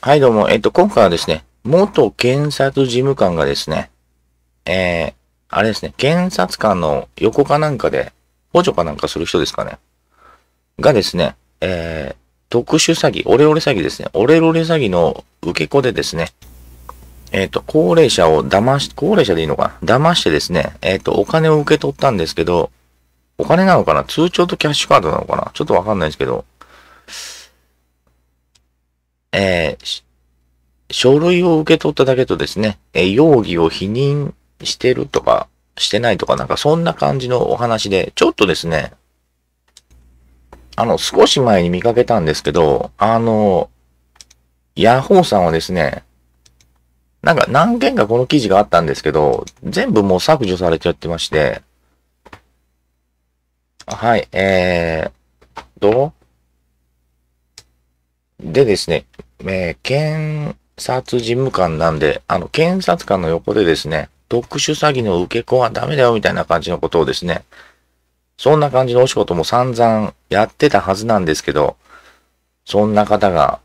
はいどうも、えっと、今回はですね、元検察事務官がですね、えー、あれですね、検察官の横かなんかで、補助かなんかする人ですかね、がですね、えー、特殊詐欺、オレオレ詐欺ですね、オレオレ詐欺の受け子でですね、えっ、ー、と、高齢者を騙し、高齢者でいいのかな騙してですね、えっ、ー、と、お金を受け取ったんですけど、お金なのかな通帳とキャッシュカードなのかなちょっとわかんないですけど、えー、書類を受け取っただけとですね、え容疑を否認してるとか、してないとか、なんかそんな感じのお話で、ちょっとですね、あの、少し前に見かけたんですけど、あの、ヤホーさんはですね、なんか何件かこの記事があったんですけど、全部もう削除されちゃってまして、はい、えー、と、でですね、えー、検察事務官なんで、あの、検察官の横でですね、特殊詐欺の受け子はダメだよみたいな感じのことをですね、そんな感じのお仕事も散々やってたはずなんですけど、そんな方が、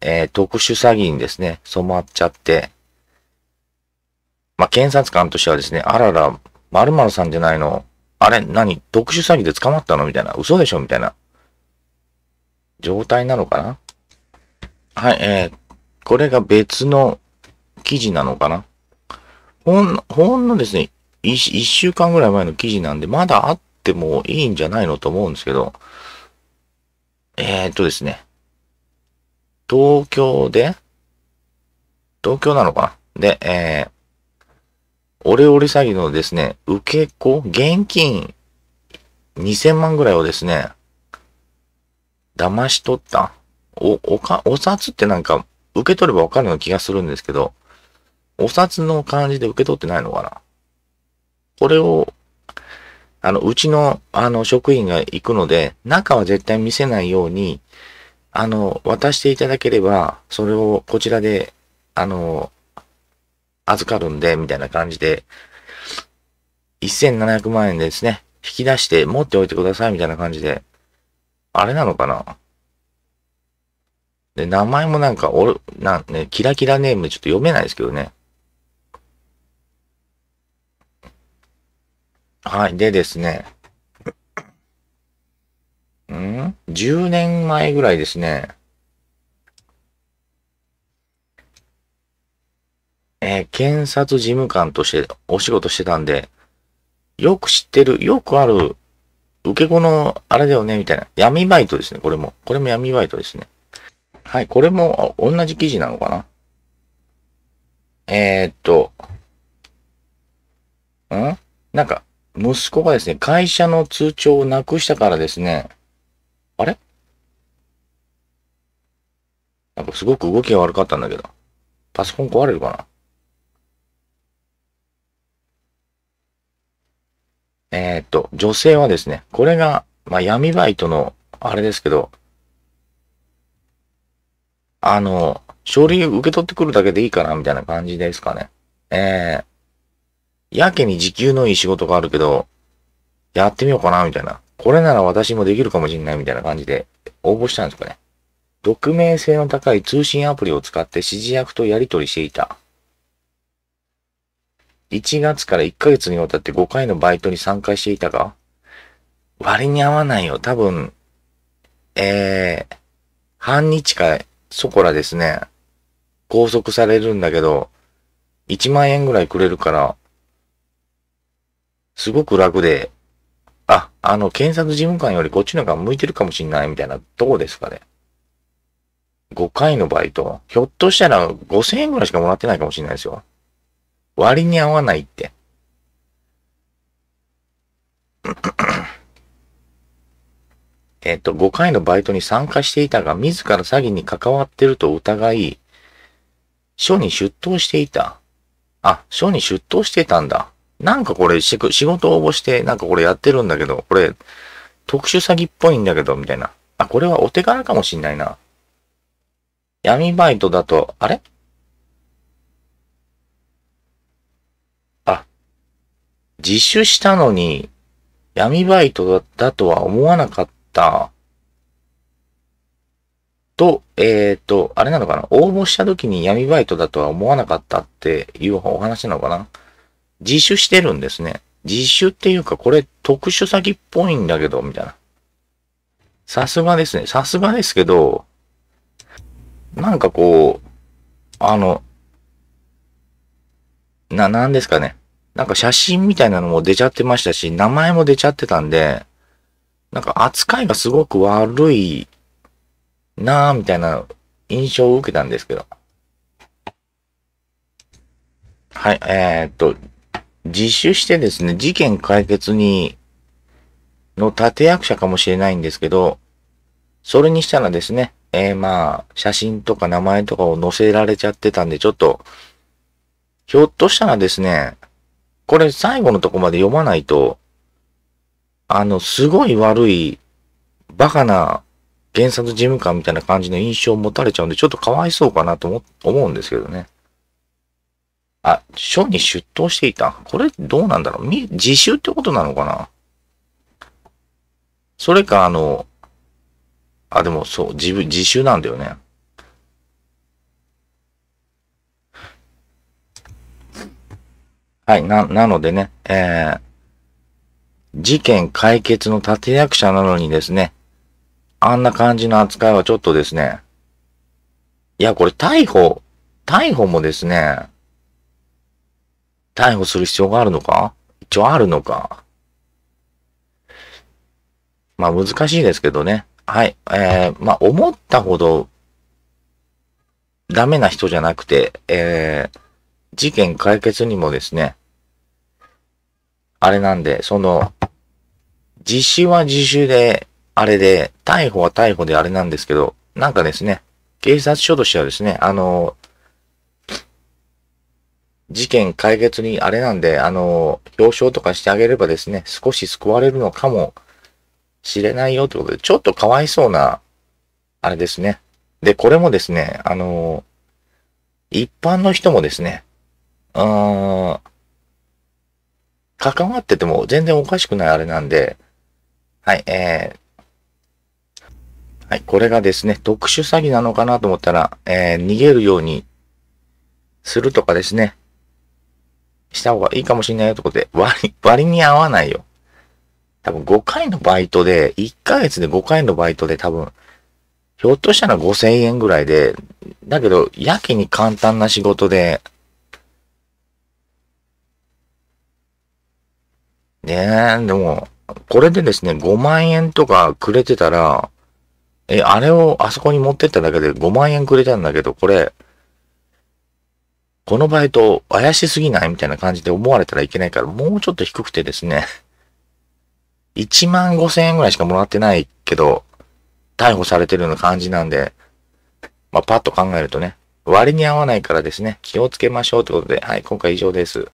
えー、特殊詐欺にですね、染まっちゃって、まあ、検察官としてはですね、あらら、〇〇さんじゃないの、あれ、何、特殊詐欺で捕まったのみたいな、嘘でしょみたいな、状態なのかなはい、えー、これが別の記事なのかなほん、ほんのですね、一週間ぐらい前の記事なんで、まだあってもいいんじゃないのと思うんですけど、えー、っとですね、東京で、東京なのかなで、えー、オレオレ詐欺のですね、受け子、現金2000万ぐらいをですね、騙し取ったお、おか、お札ってなんか、受け取ればわかるような気がするんですけど、お札の感じで受け取ってないのかなこれを、あの、うちの、あの、職員が行くので、中は絶対見せないように、あの、渡していただければ、それをこちらで、あの、預かるんで、みたいな感じで、1700万円ですね、引き出して持っておいてください、みたいな感じで、あれなのかなで、名前もなんか、おる、なんね、キラキラネームちょっと読めないですけどね。はい。でですね。ん ?10 年前ぐらいですね。えー、検察事務官としてお仕事してたんで、よく知ってる、よくある、受け子の、あれだよね、みたいな。闇バイトですね、これも。これも闇バイトですね。はい、これも同じ記事なのかなえー、っと、んなんか、息子がですね、会社の通帳をなくしたからですね、あれなんかすごく動きが悪かったんだけど。パソコン壊れるかなえー、っと、女性はですね、これが、まあ、闇バイトの、あれですけど、あの、書類受け取ってくるだけでいいかな、みたいな感じですかね。ええー、やけに時給のいい仕事があるけど、やってみようかな、みたいな。これなら私もできるかもしんない、みたいな感じで応募したんですかね。匿名性の高い通信アプリを使って指示役とやり取りしていた。1月から1ヶ月にわたって5回のバイトに参加していたが、割に合わないよ。多分、えー、半日かそこらですね、拘束されるんだけど、1万円ぐらいくれるから、すごく楽で、あ、あの、検察事務官よりこっちの方が向いてるかもしんないみたいなどこですかね。5回のバイト。ひょっとしたら5000円ぐらいしかもらってないかもしんないですよ。割に合わないって。えっと、5回のバイトに参加していたが、自ら詐欺に関わってると疑い、署に出頭していた。あ、署に出頭してたんだ。なんかこれ、仕事応募して、なんかこれやってるんだけど、これ、特殊詐欺っぽいんだけど、みたいな。あ、これはお手柄かもしんないな。闇バイトだと、あれあ、自首したのに、闇バイトだとは思わなかった。と、えっ、ー、と、あれなのかな応募した時に闇バイトだとは思わなかったっていうお話なのかな自首してるんですね。自首っていうか、これ特殊詐欺っぽいんだけど、みたいな。さすがですね。さすがですけど、なんかこう、あの、な、なんですかね。なんか写真みたいなのも出ちゃってましたし、名前も出ちゃってたんで、なんか扱いがすごく悪いなぁ、みたいな印象を受けたんですけど。はい、えー、っと、自首してですね、事件解決に、の立役者かもしれないんですけど、それにしたらですね、えー、まあ、写真とか名前とかを載せられちゃってたんで、ちょっと、ひょっとしたらですね、これ最後のとこまで読まないと、あの、すごい悪い、バカな原作事務官みたいな感じの印象を持たれちゃうんで、ちょっとかわいそうかなと思うんですけどね。あ、署に出頭していた。これどうなんだろうみ自習ってことなのかなそれか、あの、あ、でもそう、自分、自習なんだよね。はい、な、なのでね、えー、事件解決の立役者なのにですね、あんな感じの扱いはちょっとですね、いや、これ逮捕、逮捕もですね、逮捕する必要があるのか一応あるのかまあ難しいですけどね。はい。えー、まあ思ったほどダメな人じゃなくて、えー、事件解決にもですね、あれなんで、その、自首は自首で、あれで、逮捕は逮捕であれなんですけど、なんかですね、警察署としてはですね、あの、事件解決にあれなんで、あの、表彰とかしてあげればですね、少し救われるのかもしれないよってことで、ちょっとかわいそうな、あれですね。で、これもですね、あの、一般の人もですね、うーん、関わってても全然おかしくないあれなんで、はい、えー、はい、これがですね、特殊詐欺なのかなと思ったら、えー、逃げるようにするとかですね、した方がいいかもしれないとこで、割、割に合わないよ。多分5回のバイトで、1ヶ月で5回のバイトで多分、ひょっとしたら5000円ぐらいで、だけど、やけに簡単な仕事で、ねえ、でも、これでですね、5万円とかくれてたら、え、あれをあそこに持ってっただけで5万円くれたんだけど、これ、このバイト怪しすぎないみたいな感じで思われたらいけないから、もうちょっと低くてですね、1 万5千円ぐらいしかもらってないけど、逮捕されてるような感じなんで、まあ、パッと考えるとね、割に合わないからですね、気をつけましょうってことで、はい、今回以上です。